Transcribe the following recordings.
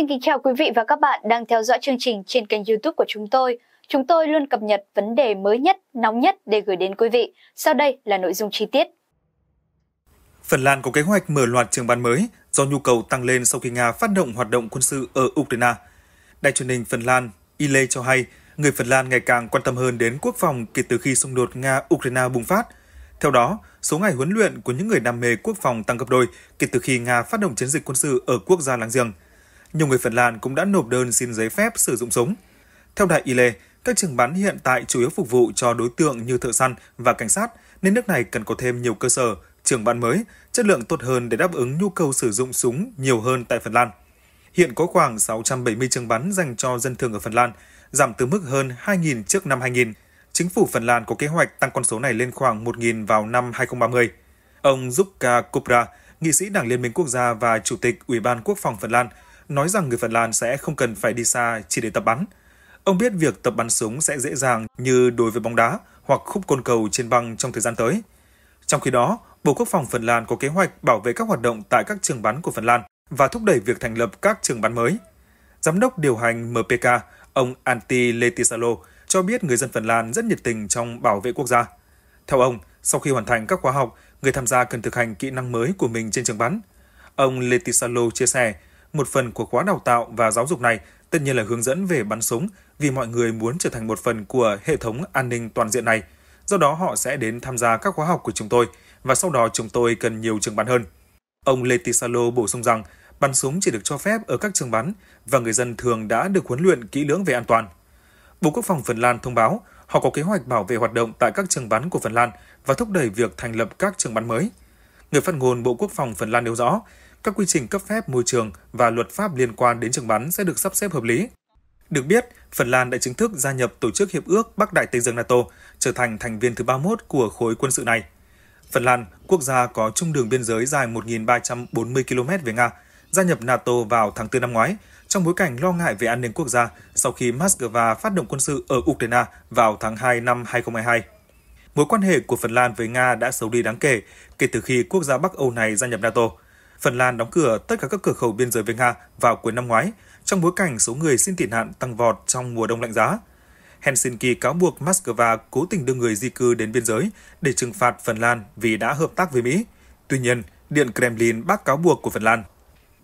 Xin kính chào quý vị và các bạn đang theo dõi chương trình trên kênh youtube của chúng tôi. Chúng tôi luôn cập nhật vấn đề mới nhất, nóng nhất để gửi đến quý vị. Sau đây là nội dung chi tiết. Phần Lan có kế hoạch mở loạt trường bán mới do nhu cầu tăng lên sau khi Nga phát động hoạt động quân sự ở Ukraine. Đài truyền hình Phần Lan Ile cho hay, người Phần Lan ngày càng quan tâm hơn đến quốc phòng kể từ khi xung đột Nga-Ukraine bùng phát. Theo đó, số ngày huấn luyện của những người đam mê quốc phòng tăng gấp đôi kể từ khi Nga phát động chiến dịch quân sự ở quốc gia láng giềng – nhiều người Phần Lan cũng đã nộp đơn xin giấy phép sử dụng súng. Theo Đại Ile, các trường bắn hiện tại chủ yếu phục vụ cho đối tượng như thợ săn và cảnh sát, nên nước này cần có thêm nhiều cơ sở, trường bắn mới, chất lượng tốt hơn để đáp ứng nhu cầu sử dụng súng nhiều hơn tại Phần Lan. Hiện có khoảng 670 trường bắn dành cho dân thường ở Phần Lan, giảm từ mức hơn 2.000 trước năm 2000. Chính phủ Phần Lan có kế hoạch tăng con số này lên khoảng 1.000 vào năm 2030. Ông Zubka Kupra, nghị sĩ Đảng Liên minh Quốc gia và Chủ tịch Ủy ban Quốc phòng Phần Lan, nói rằng người Phần Lan sẽ không cần phải đi xa chỉ để tập bắn. Ông biết việc tập bắn súng sẽ dễ dàng như đối với bóng đá hoặc khúc côn cầu trên băng trong thời gian tới. Trong khi đó, Bộ Quốc phòng Phần Lan có kế hoạch bảo vệ các hoạt động tại các trường bắn của Phần Lan và thúc đẩy việc thành lập các trường bắn mới. Giám đốc điều hành MPK, ông Antti Letisalo, cho biết người dân Phần Lan rất nhiệt tình trong bảo vệ quốc gia. Theo ông, sau khi hoàn thành các khóa học, người tham gia cần thực hành kỹ năng mới của mình trên trường bắn. Ông Letisalo chia sẻ một phần của khóa đào tạo và giáo dục này tất nhiên là hướng dẫn về bắn súng vì mọi người muốn trở thành một phần của hệ thống an ninh toàn diện này. Do đó họ sẽ đến tham gia các khóa học của chúng tôi và sau đó chúng tôi cần nhiều trường bắn hơn. Ông Lê Tisalo bổ sung rằng bắn súng chỉ được cho phép ở các trường bắn và người dân thường đã được huấn luyện kỹ lưỡng về an toàn. Bộ Quốc phòng Phần Lan thông báo họ có kế hoạch bảo vệ hoạt động tại các trường bắn của Phần Lan và thúc đẩy việc thành lập các trường bắn mới. Người phát ngôn Bộ Quốc phòng Phần Lan nêu rõ, các quy trình cấp phép môi trường và luật pháp liên quan đến trường bắn sẽ được sắp xếp hợp lý. Được biết, Phần Lan đã chính thức gia nhập Tổ chức Hiệp ước Bắc Đại Tây Dương NATO, trở thành thành viên thứ 31 của khối quân sự này. Phần Lan, quốc gia có chung đường biên giới dài 1.340 km với Nga, gia nhập NATO vào tháng 4 năm ngoái, trong bối cảnh lo ngại về an ninh quốc gia sau khi Moscow phát động quân sự ở Ukraine vào tháng 2 năm 2022. Mối quan hệ của Phần Lan với Nga đã xấu đi đáng kể kể từ khi quốc gia Bắc Âu này gia nhập NATO – Phần Lan đóng cửa tất cả các cửa khẩu biên giới với Nga vào cuối năm ngoái, trong bối cảnh số người xin tị nạn tăng vọt trong mùa đông lạnh giá. Helsinki cáo buộc Moscow cố tình đưa người di cư đến biên giới để trừng phạt Phần Lan vì đã hợp tác với Mỹ. Tuy nhiên, Điện Kremlin bác cáo buộc của Phần Lan.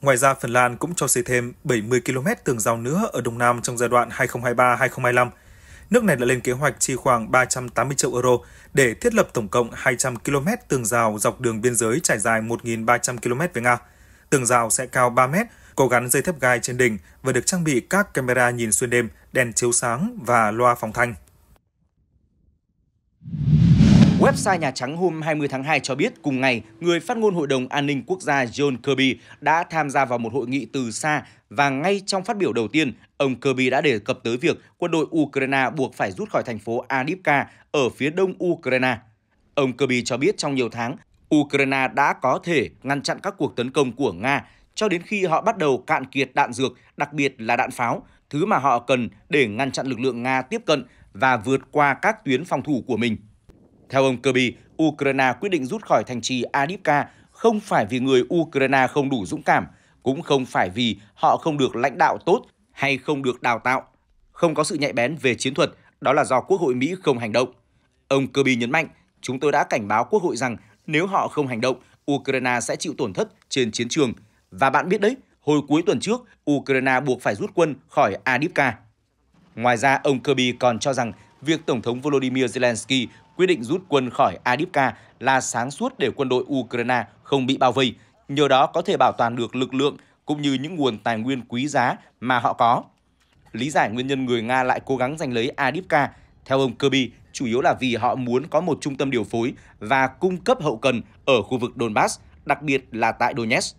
Ngoài ra, Phần Lan cũng cho xây thêm 70 km tường rào nữa ở Đông Nam trong giai đoạn 2023-2025 nước này đã lên kế hoạch chi khoảng 380 triệu euro để thiết lập tổng cộng 200 km tường rào dọc đường biên giới trải dài 1.300 km với Nga. Tường rào sẽ cao 3 mét, cố gắn dây thép gai trên đỉnh và được trang bị các camera nhìn xuyên đêm, đèn chiếu sáng và loa phóng thanh. Website Nhà Trắng hôm 20 tháng 2 cho biết cùng ngày, người phát ngôn Hội đồng An ninh Quốc gia John Kirby đã tham gia vào một hội nghị từ xa và ngay trong phát biểu đầu tiên, ông Kirby đã đề cập tới việc quân đội Ukraine buộc phải rút khỏi thành phố Adivka ở phía đông Ukraine. Ông Kirby cho biết trong nhiều tháng, Ukraine đã có thể ngăn chặn các cuộc tấn công của Nga cho đến khi họ bắt đầu cạn kiệt đạn dược, đặc biệt là đạn pháo, thứ mà họ cần để ngăn chặn lực lượng Nga tiếp cận và vượt qua các tuyến phòng thủ của mình. Theo ông Kirby, Ukraine quyết định rút khỏi thành trì Adivka không phải vì người Ukraine không đủ dũng cảm – cũng không phải vì họ không được lãnh đạo tốt hay không được đào tạo. Không có sự nhạy bén về chiến thuật, đó là do Quốc hội Mỹ không hành động. Ông Kirby nhấn mạnh, chúng tôi đã cảnh báo Quốc hội rằng nếu họ không hành động, Ukraine sẽ chịu tổn thất trên chiến trường. Và bạn biết đấy, hồi cuối tuần trước, Ukraine buộc phải rút quân khỏi Adipka. Ngoài ra, ông Kirby còn cho rằng việc Tổng thống Volodymyr Zelensky quyết định rút quân khỏi Adipka là sáng suốt để quân đội Ukraine không bị bao vây, nhờ đó có thể bảo toàn được lực lượng cũng như những nguồn tài nguyên quý giá mà họ có. Lý giải nguyên nhân người Nga lại cố gắng giành lấy Adipka, theo ông Kirby, chủ yếu là vì họ muốn có một trung tâm điều phối và cung cấp hậu cần ở khu vực Donbass, đặc biệt là tại Donetsk.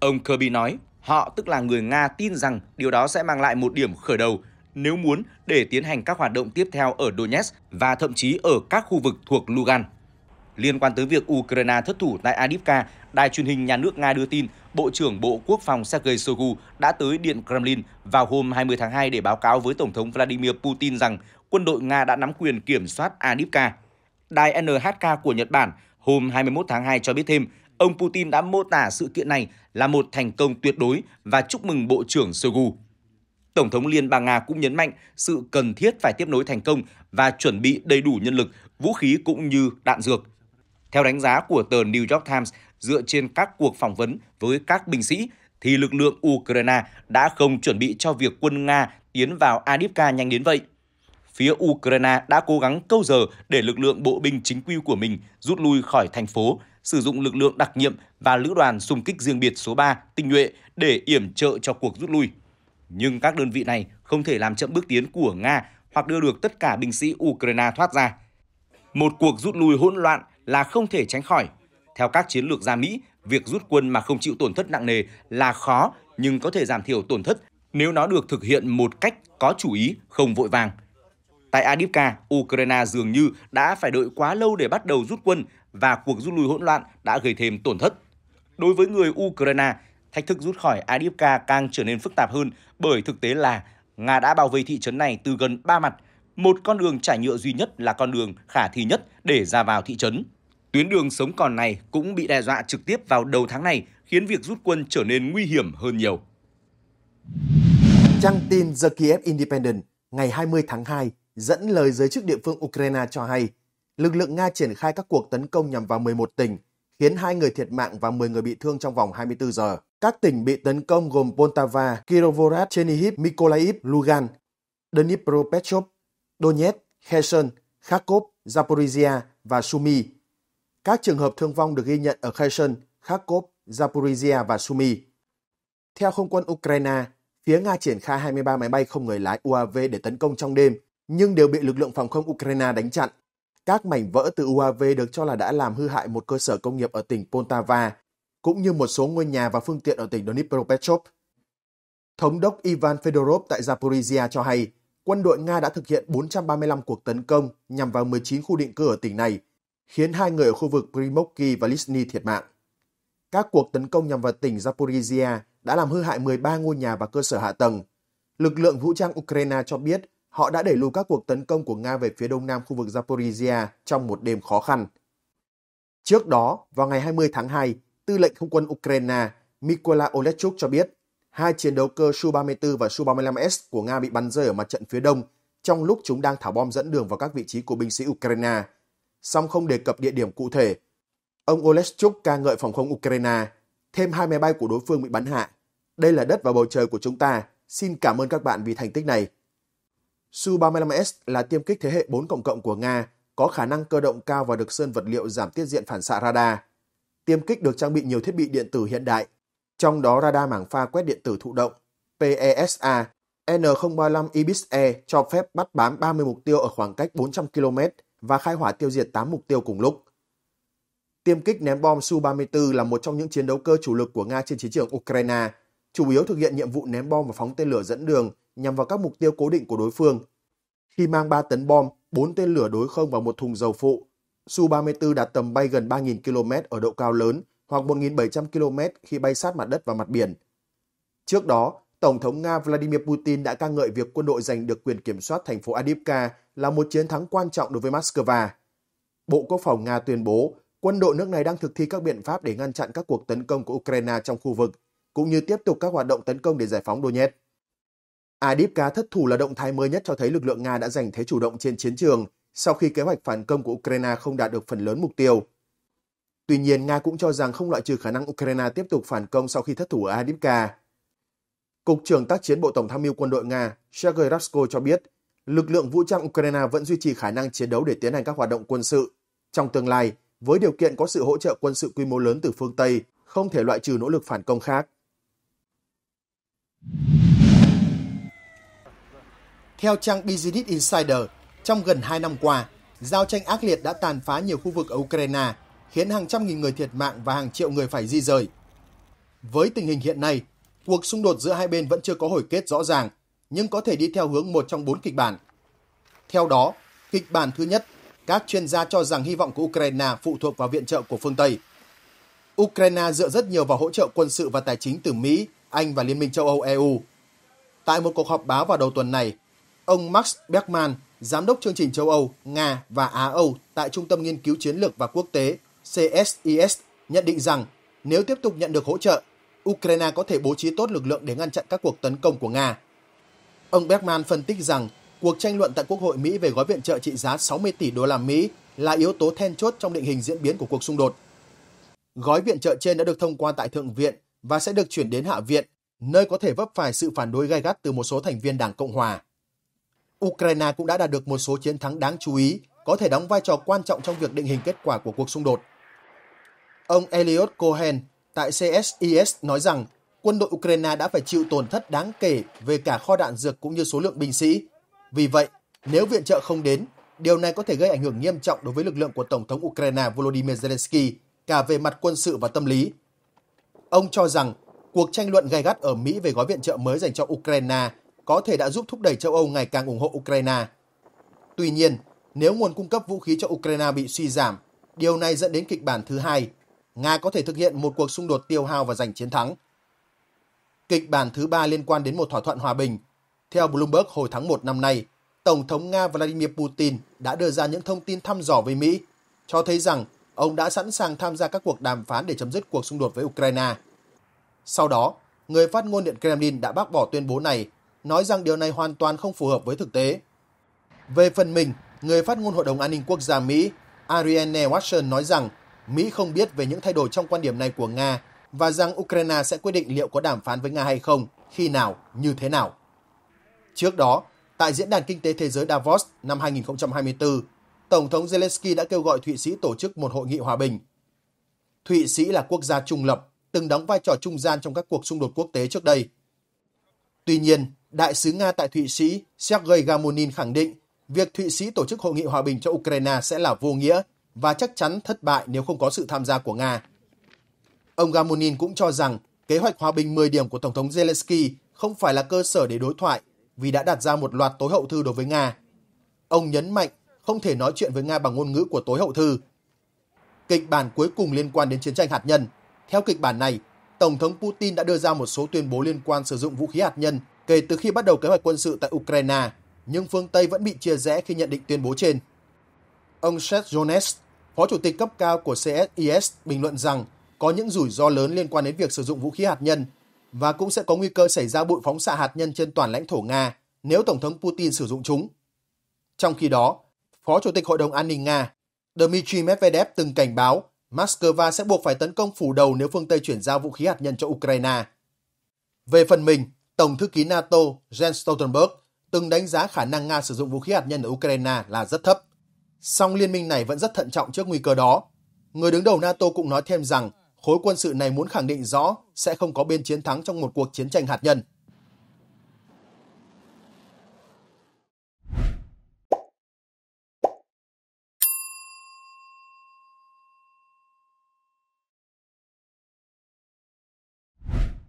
Ông Kirby nói, họ tức là người Nga tin rằng điều đó sẽ mang lại một điểm khởi đầu nếu muốn để tiến hành các hoạt động tiếp theo ở Donetsk và thậm chí ở các khu vực thuộc Lugan. Liên quan tới việc Ukraine thất thủ tại adipka Đài truyền hình nhà nước Nga đưa tin, Bộ trưởng Bộ Quốc phòng Sergei Shoigu đã tới Điện Kremlin vào hôm 20 tháng 2 để báo cáo với Tổng thống Vladimir Putin rằng quân đội Nga đã nắm quyền kiểm soát Anivka. Đài NHK của Nhật Bản hôm 21 tháng 2 cho biết thêm, ông Putin đã mô tả sự kiện này là một thành công tuyệt đối và chúc mừng Bộ trưởng Shoigu. Tổng thống Liên bang Nga cũng nhấn mạnh sự cần thiết phải tiếp nối thành công và chuẩn bị đầy đủ nhân lực, vũ khí cũng như đạn dược. Theo đánh giá của tờ New York Times, dựa trên các cuộc phỏng vấn với các binh sĩ, thì lực lượng Ukraine đã không chuẩn bị cho việc quân Nga tiến vào Adivka nhanh đến vậy. Phía Ukraine đã cố gắng câu giờ để lực lượng bộ binh chính quy của mình rút lui khỏi thành phố, sử dụng lực lượng đặc nhiệm và lữ đoàn xung kích riêng biệt số 3 tinh nhuệ để yểm trợ cho cuộc rút lui. Nhưng các đơn vị này không thể làm chậm bước tiến của Nga hoặc đưa được tất cả binh sĩ Ukraine thoát ra. Một cuộc rút lui hỗn loạn là không thể tránh khỏi theo các chiến lược gia Mỹ, việc rút quân mà không chịu tổn thất nặng nề là khó nhưng có thể giảm thiểu tổn thất nếu nó được thực hiện một cách có chủ ý, không vội vàng. Tại Adivka, Ukraine dường như đã phải đợi quá lâu để bắt đầu rút quân và cuộc rút lui hỗn loạn đã gây thêm tổn thất. Đối với người Ukraine, thách thức rút khỏi Adivka càng trở nên phức tạp hơn bởi thực tế là Nga đã bao vây thị trấn này từ gần ba mặt. Một con đường trải nhựa duy nhất là con đường khả thi nhất để ra vào thị trấn. Tuyến đường sống còn này cũng bị đe dọa trực tiếp vào đầu tháng này, khiến việc rút quân trở nên nguy hiểm hơn nhiều. Trang tin The Kiev Independent ngày 20 tháng 2 dẫn lời giới chức địa phương Ukraine cho hay, lực lượng Nga triển khai các cuộc tấn công nhằm vào 11 tỉnh, khiến hai người thiệt mạng và 10 người bị thương trong vòng 24 giờ. Các tỉnh bị tấn công gồm Poltava, Kirovohrad, Chernihiv, Mykolaiv, Lugan, Dnipropetrovsk, Donetsk, Kherson, Kharkov, Zaporizhia và Sumy. Các trường hợp thương vong được ghi nhận ở Kherson, Kharkov, Zaporizhia và Sumy. Theo không quân Ukraine, phía Nga triển khai 23 máy bay không người lái UAV để tấn công trong đêm, nhưng đều bị lực lượng phòng không Ukraine đánh chặn. Các mảnh vỡ từ UAV được cho là đã làm hư hại một cơ sở công nghiệp ở tỉnh Poltava, cũng như một số ngôi nhà và phương tiện ở tỉnh Dnipropetrovsk. Thống đốc Ivan Fedorov tại Zaporizhia cho hay, quân đội Nga đã thực hiện 435 cuộc tấn công nhằm vào 19 khu định cư ở tỉnh này, khiến hai người ở khu vực Grimoki và Lisny thiệt mạng. Các cuộc tấn công nhằm vào tỉnh Zaporizhia đã làm hư hại 13 ngôi nhà và cơ sở hạ tầng. Lực lượng vũ trang Ukraine cho biết họ đã đẩy lùi các cuộc tấn công của Nga về phía đông nam khu vực Zaporizhia trong một đêm khó khăn. Trước đó, vào ngày 20 tháng 2, Tư lệnh Không quân Ukraine Mykola Olechuk cho biết hai chiến đấu cơ Su-34 và Su-35S của Nga bị bắn rơi ở mặt trận phía đông trong lúc chúng đang thả bom dẫn đường vào các vị trí của binh sĩ Ukraine – song không đề cập địa điểm cụ thể. Ông Oleschuk ca ngợi phòng không Ukraine, thêm hai máy bay của đối phương bị bắn hạ. Đây là đất và bầu trời của chúng ta, xin cảm ơn các bạn vì thành tích này. Su-35S là tiêm kích thế hệ 4 cộng cộng của Nga, có khả năng cơ động cao và được sơn vật liệu giảm tiết diện phản xạ radar. Tiêm kích được trang bị nhiều thiết bị điện tử hiện đại, trong đó radar mảng pha quét điện tử thụ động PESA N035 Ibis-E cho phép bắt bám 30 mục tiêu ở khoảng cách 400 km và khai hỏa tiêu diệt 8 mục tiêu cùng lúc. Tiêm kích ném bom Su-34 là một trong những chiến đấu cơ chủ lực của Nga trên chiến trường Ukraine, chủ yếu thực hiện nhiệm vụ ném bom và phóng tên lửa dẫn đường nhằm vào các mục tiêu cố định của đối phương. Khi mang 3 tấn bom, 4 tên lửa đối không và một thùng dầu phụ, Su-34 đạt tầm bay gần 3.000 km ở độ cao lớn hoặc 1.700 km khi bay sát mặt đất và mặt biển. Trước đó, Tổng thống Nga Vladimir Putin đã ca ngợi việc quân đội giành được quyền kiểm soát thành phố Adivka là một chiến thắng quan trọng đối với Moscow. Bộ Quốc phòng Nga tuyên bố quân đội nước này đang thực thi các biện pháp để ngăn chặn các cuộc tấn công của Ukraine trong khu vực, cũng như tiếp tục các hoạt động tấn công để giải phóng Donetsk. Adivka thất thủ là động thái mới nhất cho thấy lực lượng Nga đã giành thế chủ động trên chiến trường sau khi kế hoạch phản công của Ukraine không đạt được phần lớn mục tiêu. Tuy nhiên, Nga cũng cho rằng không loại trừ khả năng Ukraine tiếp tục phản công sau khi thất thủ ở Adivka. Cục trưởng tác chiến Bộ Tổng tham mưu quân đội Nga Sergei Rasko cho biết, lực lượng vũ trang Ukraine vẫn duy trì khả năng chiến đấu để tiến hành các hoạt động quân sự. Trong tương lai, với điều kiện có sự hỗ trợ quân sự quy mô lớn từ phương Tây, không thể loại trừ nỗ lực phản công khác. Theo trang Business Insider, trong gần 2 năm qua, giao tranh ác liệt đã tàn phá nhiều khu vực ở Ukraine, khiến hàng trăm nghìn người thiệt mạng và hàng triệu người phải di rời. Với tình hình hiện nay, cuộc xung đột giữa hai bên vẫn chưa có hồi kết rõ ràng, nhưng có thể đi theo hướng một trong bốn kịch bản. Theo đó, kịch bản thứ nhất, các chuyên gia cho rằng hy vọng của Ukraine phụ thuộc vào viện trợ của phương Tây. Ukraine dựa rất nhiều vào hỗ trợ quân sự và tài chính từ Mỹ, Anh và Liên minh châu Âu EU. Tại một cuộc họp báo vào đầu tuần này, ông Max Bergman, giám đốc chương trình châu Âu, Nga và Á Âu tại Trung tâm Nghiên cứu Chiến lược và Quốc tế CSIS nhận định rằng nếu tiếp tục nhận được hỗ trợ, Ukraine có thể bố trí tốt lực lượng để ngăn chặn các cuộc tấn công của Nga. Ông Bergman phân tích rằng cuộc tranh luận tại Quốc hội Mỹ về gói viện trợ trị giá 60 tỷ đô la Mỹ là yếu tố then chốt trong định hình diễn biến của cuộc xung đột. Gói viện trợ trên đã được thông qua tại Thượng viện và sẽ được chuyển đến Hạ viện, nơi có thể vấp phải sự phản đối gay gắt từ một số thành viên Đảng Cộng Hòa. Ukraine cũng đã đạt được một số chiến thắng đáng chú ý, có thể đóng vai trò quan trọng trong việc định hình kết quả của cuộc xung đột. Ông Elliot Cohen, tại CSIS nói rằng quân đội Ukraine đã phải chịu tổn thất đáng kể về cả kho đạn dược cũng như số lượng binh sĩ. Vì vậy, nếu viện trợ không đến, điều này có thể gây ảnh hưởng nghiêm trọng đối với lực lượng của Tổng thống Ukraine Volodymyr Zelensky cả về mặt quân sự và tâm lý. Ông cho rằng cuộc tranh luận gay gắt ở Mỹ về gói viện trợ mới dành cho Ukraine có thể đã giúp thúc đẩy châu Âu ngày càng ủng hộ Ukraine. Tuy nhiên, nếu nguồn cung cấp vũ khí cho Ukraine bị suy giảm, điều này dẫn đến kịch bản thứ hai Nga có thể thực hiện một cuộc xung đột tiêu hao và giành chiến thắng. Kịch bản thứ ba liên quan đến một thỏa thuận hòa bình. Theo Bloomberg hồi tháng 1 năm nay, Tổng thống Nga Vladimir Putin đã đưa ra những thông tin thăm dò với Mỹ, cho thấy rằng ông đã sẵn sàng tham gia các cuộc đàm phán để chấm dứt cuộc xung đột với Ukraine. Sau đó, người phát ngôn Điện Kremlin đã bác bỏ tuyên bố này, nói rằng điều này hoàn toàn không phù hợp với thực tế. Về phần mình, người phát ngôn Hội đồng An ninh Quốc gia Mỹ Ariane Watson nói rằng Mỹ không biết về những thay đổi trong quan điểm này của Nga và rằng Ukraine sẽ quyết định liệu có đàm phán với Nga hay không, khi nào, như thế nào. Trước đó, tại Diễn đàn Kinh tế Thế giới Davos năm 2024, Tổng thống Zelensky đã kêu gọi Thụy Sĩ tổ chức một hội nghị hòa bình. Thụy Sĩ là quốc gia trung lập, từng đóng vai trò trung gian trong các cuộc xung đột quốc tế trước đây. Tuy nhiên, Đại sứ Nga tại Thụy Sĩ Sergei Gamonin khẳng định việc Thụy Sĩ tổ chức hội nghị hòa bình cho Ukraine sẽ là vô nghĩa và chắc chắn thất bại nếu không có sự tham gia của Nga. Ông Gamonin cũng cho rằng kế hoạch hòa bình 10 điểm của Tổng thống Zelensky không phải là cơ sở để đối thoại vì đã đặt ra một loạt tối hậu thư đối với Nga. Ông nhấn mạnh không thể nói chuyện với Nga bằng ngôn ngữ của tối hậu thư. Kịch bản cuối cùng liên quan đến chiến tranh hạt nhân. Theo kịch bản này, Tổng thống Putin đã đưa ra một số tuyên bố liên quan sử dụng vũ khí hạt nhân kể từ khi bắt đầu kế hoạch quân sự tại Ukraine, nhưng phương Tây vẫn bị chia rẽ khi nhận định tuyên bố trên. Ông Seth Jones, Phó Chủ tịch cấp cao của CSIS bình luận rằng có những rủi ro lớn liên quan đến việc sử dụng vũ khí hạt nhân và cũng sẽ có nguy cơ xảy ra bụi phóng xạ hạt nhân trên toàn lãnh thổ Nga nếu Tổng thống Putin sử dụng chúng. Trong khi đó, Phó Chủ tịch Hội đồng An ninh Nga Dmitry Medvedev từng cảnh báo Moscow sẽ buộc phải tấn công phủ đầu nếu phương Tây chuyển giao vũ khí hạt nhân cho Ukraine. Về phần mình, Tổng thư ký NATO Jens Stoltenberg từng đánh giá khả năng Nga sử dụng vũ khí hạt nhân ở Ukraine là rất thấp. Song liên minh này vẫn rất thận trọng trước nguy cơ đó. Người đứng đầu NATO cũng nói thêm rằng khối quân sự này muốn khẳng định rõ sẽ không có bên chiến thắng trong một cuộc chiến tranh hạt nhân.